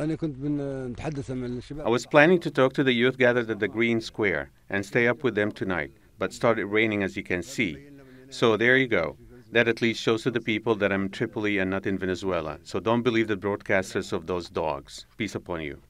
I was planning to talk to the youth gathered at the Green Square and stay up with them tonight, but started raining as you can see. So there you go. That at least shows to the people that I'm Tripoli and not in Venezuela. So don't believe the broadcasters of those dogs. Peace upon you.